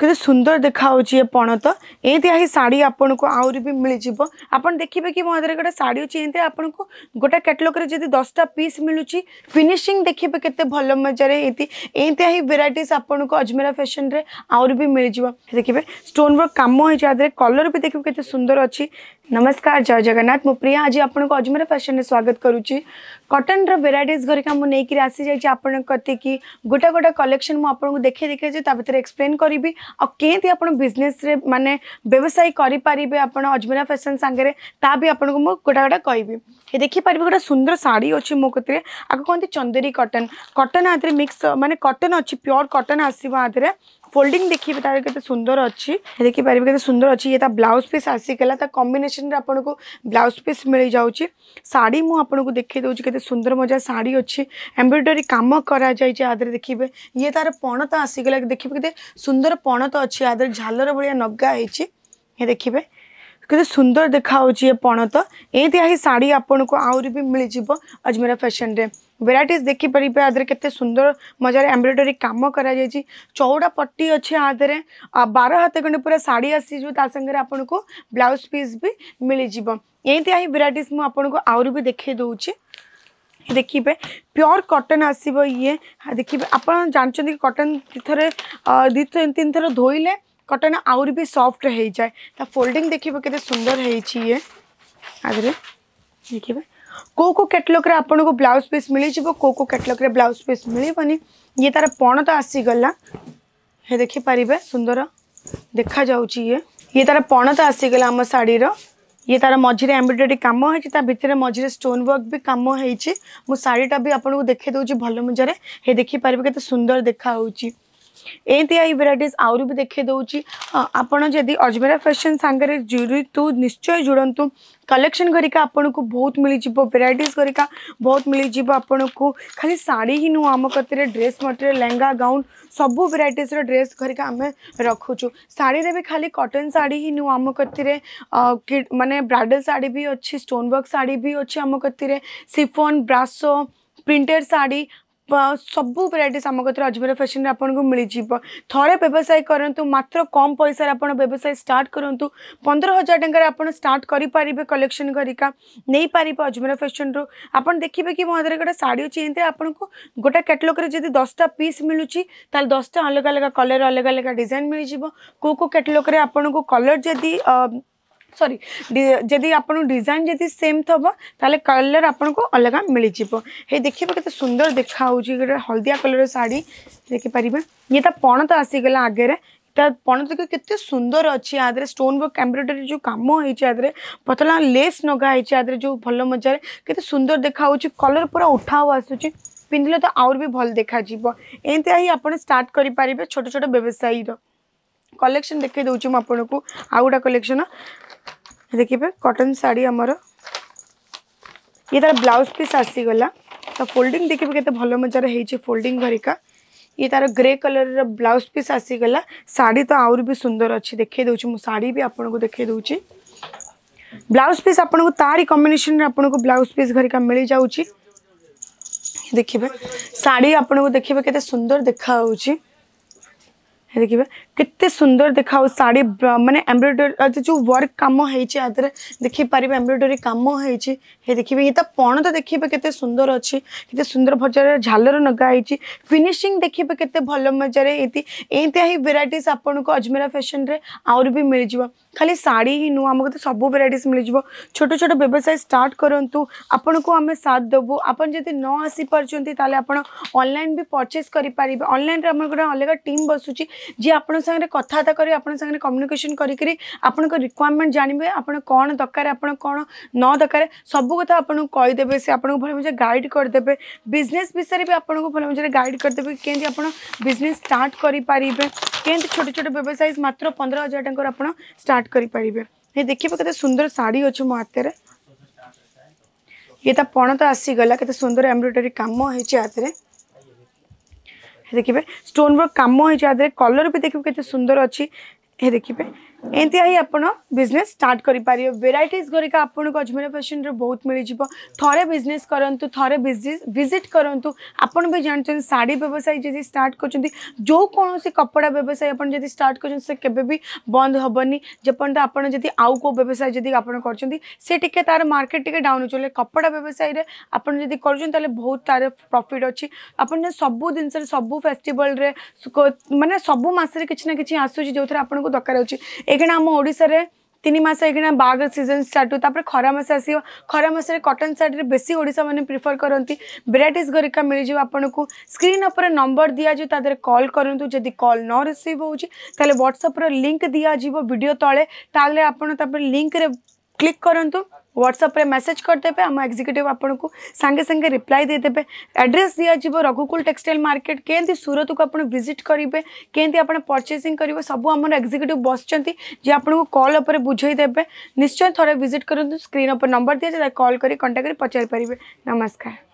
कितने सुंदर देखाऊँगी पण तो यही शाढ़ी आपन को आहरी भी मिल जाव आप देखिए कि मो हाथ गोटे शाढ़ी अच्छे एमती आपन को गोटे कैटलग रे जब दसटा पीस मिलूँ फिनिशिंग देखिए के भल मजार एमती भेराइट आपन को अजमेरा फैशन रे आहरी भी मिल जाए देखिए स्टोन वर्क कम हो जाए कलर भी देखिए कितने सुंदर अच्छी नमस्कार जय जगन्नाथ मो प्रिया आज आप अजमेरा फैशन में स्वागत करुँच कटन रेराइट घर का मुझे नहीं आसी जाए आप गोटे गोटे कलेक्शन मुझे देखे देखे ताप एक्सप्लेन करी आई आप मानने व्यवसाय करेंगे आप अजमेरा फैसन सांगे भी आपन को मुझे गोटा गोटा कहबी ये देखिपर गोटे सुंदर शाढ़ी अच्छे मो कती आपको कहते चंदेरी कटन कटन हाथ में मिक्स मानते कटन अच्छी प्योर कटन आसो हाथ में फोल्डिंग देखिए तार के सुंदर अच्छी देखी पारे के सुंदर अच्छी ये ब्लाउज पीस आसीगला कम्बेसन आपन को ब्लाउज पीस मिल जाऊँगी शाढ़ी मुझे देखे दूसरी तो के सुंदर मजा शाढ़ी अच्छी एम्ब्रोडरी कम कर आदर देखिए ये तार पणत आसीगला देखिए के सुंदर पणत अच्छी आदर झालर भाया नगा है देखिए कितने सुंदर देखा ये पण तो शाढ़ी आपन को आहरी भी मिल जाव अजमेर फैशन रे वेरटीज देखिपर आधे के सुंदर मजार एम्ब्रोडरी कम कर चौड़ा पट्टी अच्छे आधे बार हाथ खंडे पूरा शाढ़ी आसीज तांगे ब्लाउज पीस भी मिल जाती भेरटीज मुझक आहरी भी देखे दूची देखिए प्योर कटन आसब ये देखिए आप जानते कटन दी थे दी तीन थर धोले कटन आहरी भी सफ्ट हो जाए तो फोल्डिंग देखिए के सुंदर हो है आगे देखिए कौ कौ कैटलग्रे आपन को ब्लाउज पीस मिल कौ कौ कैटलग्रे ब्लाउज पीस मिल ये तार पण तो आसीगला ये देखिपारे सुंदर देखा जाए ये तार पण तो आसीगला आम शाढ़ीर ये तार मझे एम्ब्रोडरी कम हो मझे स्टोन वर्क भी कम हो शाढ़ीटा भी आपको देखे दूसरी भल मजार ये देखिपारे के सुंदर देखा ଏମିତି ଏଇ ଭେରାଇଟିଜ୍ ଆହୁରି दूँ आपड़ी अजमेरा फैशन सांगे ଅଜମେରା तो निश्चय ଜୁଡ଼ିତୁ कलेक्शन करिका आपन को बहुत मिल भेरइट करिका बहुत मिल आपन को खाली शाढ़ी ही नुह आम कतिर ड्रेस मटेरियल लहंगा गाउन सब भेर ड्रेस करिका आम रखुचु शाढ़ी भी खाली कटन शाढ़ी ही नुह आम कतिर मानने ब्राइडल शाढ़ी भी अच्छी स्टोन वर्क शाढ़ी भी अच्छी आम कतिर सिफोन ब्रासो प्रिंटेड शाढ़ी सब भेरइट आम कथा अजमेर फैशन में आपको मिल जाव थे व्यवसाय करूँ मात्र कम पैसा आप व्यवसाय स्टार्ट करूँ पंद्रह हजार टकर स्टार्ट करेंगे कलेक्शन करा नहीं पार अजमेर फैशन रु आप देखिए कि मो हाथ गोटे शाढ़ी अच्छी इनके आपको गोटे कैटलग्रे जी दसटा पीस मिलू दसटा अलग अलग कलर अलग अलग डिजाइन मिल जाव कौ कौ कैटलग्रे आपको कलर जब सरी जदि आप डिजाइन जदि सेम थब ताले कलर आपन को अलग मिल जाव हे देखिए कितने सुंदर देखा हलदिया कलर शाढ़ी देखिपर ये ता पण तो आसीगला आगे पण तो के सुंदर अच्छी आदर स्टोन वर्क एम्ब्रोडरी जो कम होती पतला लेस नगाई आदि जो भल मजार के सुंदर देखा कलर पूरा उठाओ आसूँ पिंधिले तो आउर भी भल देखा एमती ही आप स्टार्ट करें छोट छोट व्यवसायी कलेक्शन देखे दूसरी मुझे आउ गोटा कलेक्शन देखिए कटन शाढ़ी आमर ये तार ब्लाउज पीस आसीगला तो फोल्डिंग देखिए कैसे भल मजार हो फोल्डिंग घरिका ये तार ग्रे कलर ब्लाउज पीस आसीगला शाढ़ी तो आहरी भी सुंदर अच्छी देखे दूँ मुझ शाढ़ी भी आपको देखे दूँ ब्लाउज पीस आपको तारी कम्बेसन आपको ब्लाउज पीस घरिका मिल जाऊँगी देखिए शाढ़ी आपको देखिए कैसे सुंदर देखा देखिए कितने सुंदर देखा शाढ़ी मानने एम्ब्रोडरी जो वर्क कम हो देखिपर एम्ब्रोडरी कम हो देखिए ये तो पण तो देखिए कैसे सुंदर अच्छी कितने सुंदर मजार झालर नगाई फिनिशिंग देखिए कैसे भल मजार यही भेराइट आपको अजमेरा फैशन रे आई मिल जाएगा खाली शाढ़ी ही नुह आम तो सब भेर मिल जाए छोट छोट व्यवसाय स्टार्ट करूँ आपन को आम साथ देवु आपड़ी न आसी पार्टी तेल आपल भी परचेज करेंगे अनलाइन में अलग टीम बसुच्छी जी आप ସାଙ୍ଗରେ କଥାବାର୍ତ୍ତା କରି ଆପଣଙ୍କ ସାଙ୍ଗରେ କମ୍ୟୁନିକେସନ୍ କରିକିରି ଆପଣଙ୍କ ରିକ୍ୱାରମେଣ୍ଟ ଜାଣିବେ ଆପଣ କ'ଣ ଦରକାର ଆପଣ କ'ଣ ନ ଦରକାର ସବୁ କଥା ଆପଣଙ୍କୁ କହିଦେବେ ସେ ଆପଣଙ୍କୁ ଭଲ ମଜାରେ ଗାଇଡ଼ କରିଦେବେ ବିଜନେସ୍ ବିଷୟରେ ବି ଆପଣଙ୍କୁ ଭଲ ମଜାରେ ଗାଇଡ଼ କରିଦେବେ କେମିତି ଆପଣ ବିଜନେସ୍ ଷ୍ଟାର୍ଟ କରିପାରିବେ କେମିତି ଛୋଟ ଛୋଟ ବ୍ୟବସାୟୀ ମାତ୍ର ପନ୍ଦର ହଜାର ଟଙ୍କାର ଆପଣ ଷ୍ଟାର୍ଟ କରିପାରିବେ ଏ ଦେଖିବେ କେତେ ସୁନ୍ଦର ଶାଢ଼ୀ ଅଛି ମୋ ହାତରେ ଇଏ ତା ପଣ ତ ଆସିଗଲା କେତେ ସୁନ୍ଦର ଏମ୍ବ୍ରଏଡ଼ାରୀ କାମ ହେଇଛି ହାତରେ देखिए स्टोन वर्क कम हो जाए कलर भी देखिए केते सुंदर अच्छी ये देखिए ଏମିତିଆ ହିଁ ଆପଣ ବିଜନେସ୍ ଷ୍ଟାର୍ଟ କରିପାରିବେ ଭେରାଇଟିଜ୍ ଘରିକା ଆପଣଙ୍କୁ ଅଜମେର ଫ୍ୟାସନ୍ରେ ବହୁତ ମିଳିଯିବ ଥରେ ବିଜନେସ୍ କରନ୍ତୁ ଥରେ ଭିଜିଟ୍ କରନ୍ତୁ ଆପଣ ବି ଜାଣିଛନ୍ତି ଶାଢ଼ୀ ବ୍ୟବସାୟୀ ଯଦି ଷ୍ଟାର୍ଟ କରୁଛନ୍ତି ଯେଉଁ କୌଣସି କପଡ଼ା ବ୍ୟବସାୟୀ ଆପଣ ଯଦି ଷ୍ଟାର୍ଟ କରୁଛନ୍ତି ସେ କେବେ ବି ବନ୍ଦ ହେବନି ଯେପର୍ଯ୍ୟନ୍ତ ଆପଣ ଯଦି ଆଉ କେଉଁ ବ୍ୟବସାୟ ଯଦି ଆପଣ କରୁଛନ୍ତି ସେ ଟିକେ ତା'ର ମାର୍କେଟ୍ ଟିକେ ଡାଉନ୍ ହେଉଛି ହେଲେ କପଡ଼ା ବ୍ୟବସାୟୀରେ ଆପଣ ଯଦି କରୁଛନ୍ତି ତାହେଲେ ବହୁତ ତା'ର ପ୍ରଫିଟ୍ ଅଛି ଆପଣ ସବୁ ଜିନିଷରେ ସବୁ ଫେଷ୍ଟିଭାଲ୍ରେ ମାନେ ସବୁ ମାସରେ କିଛି ନା କିଛି ଆସୁଛି ଯେଉଁଥିରେ ଆପଣଙ୍କୁ ଦରକାର ହେଉଛି एकना आम ओडे तीन मस एक बाघ सीजन स्टार्ट हुए खरामस आस खरास कटन शाड़ी बेसी ओडा मैंने प्रिफर करती भेराइट घरिका मिल जाए आपंक स्क्रीन उपर नंबर दि जाए कल करूँ जदि कल न रिसीव होट्सअप्र लिंक दिजाव भिड तले आप लिंक क्लिक करूँ व्हाट्सअप रे मैसेज करदे आम एक्जिक्यूटिव आपको सांगे सांगे रिप्लाई देदेवे एड्रेस दिज्व रघुकुल टेक्सटाइल मार्केट के सूरत को आपड़ भिजिट करेंगे केमती आप परचेसिंग करेंगे सब आम एक्जिक्यूटिव बस जी आपको कल पर बुझेदेवे निश्चय थोड़े भिजिट करूँ स्क्रीन पर नंबर दिखाई कल कर कंटाक्ट कर पचारिपारे पारे नमस्कार